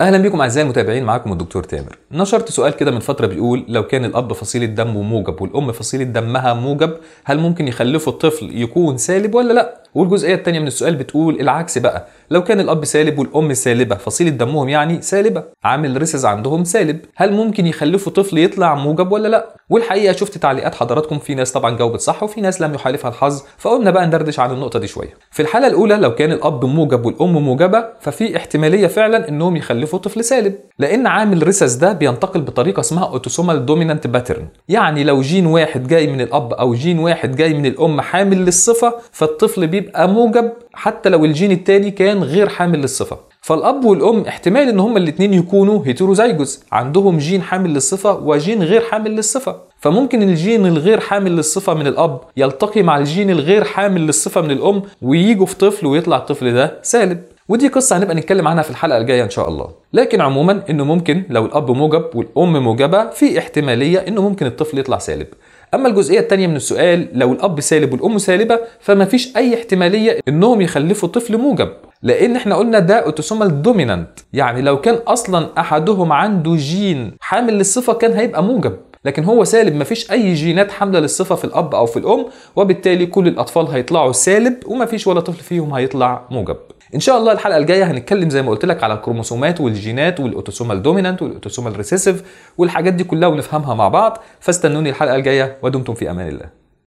اهلا بيكم اعزائي المتابعين معاكم الدكتور تامر نشرت سؤال كده من فتره بيقول لو كان الاب فصيله دمه موجب والام فصيله دمها موجب هل ممكن يخلفوا الطفل يكون سالب ولا لا والجزئيه الثانيه من السؤال بتقول العكس بقى لو كان الاب سالب والام سالبه فصيله دمهم يعني سالبه عامل ريسز عندهم سالب هل ممكن يخلفوا طفل يطلع موجب ولا لا والحقيقه شفت تعليقات حضراتكم في ناس طبعا جاوبت صح وفي ناس لم يحالفها الحظ فقلنا بقى ندردش عن النقطه دي شويه في الحاله الاولى لو كان الاب موجب والام موجبه ففي احتماليه فعلا انهم يخلفوا طفل سالب لان عامل ريسس ده بينتقل بطريقه اسمها اوتوسومال دومينانت باترن يعني لو جين واحد جاي من الاب او جين واحد جاي من الام حامل للصفه فالطفل بيبقى موجب حتى لو الجين الثاني كان غير حامل للصفه فالاب والام احتمال ان هما الاثنين يكونوا هيتروزايجوس عندهم جين حامل للصفه وجين غير حامل للصفه فممكن الجين الغير حامل للصفه من الاب يلتقي مع الجين الغير حامل للصفه من الام وييجوا في طفل ويطلع الطفل ده سالب ودي قصه هنبقى نتكلم عنها في الحلقه الجايه ان شاء الله لكن عموما انه ممكن لو الاب موجب والام موجبه في احتماليه انه ممكن الطفل يطلع سالب اما الجزئيه الثانيه من السؤال لو الاب سالب والام سالبه فما فيش اي احتماليه انهم يخلفوا طفل موجب لان احنا قلنا ده اوتوسومال دومينانت يعني لو كان اصلا احدهم عنده جين حامل للصفه كان هيبقى موجب لكن هو سالب مفيش اي جينات حامله للصفه في الاب او في الام وبالتالي كل الاطفال هيطلعوا سالب ومفيش ولا طفل فيهم هيطلع موجب ان شاء الله الحلقه الجايه هنتكلم زي ما قلت لك على الكروموسومات والجينات والاوتوسومال دومينانت والاوتوسومال ريسيسيف والحاجات دي كلها ونفهمها مع بعض فاستنوني الحلقه الجايه ودمتم في امان الله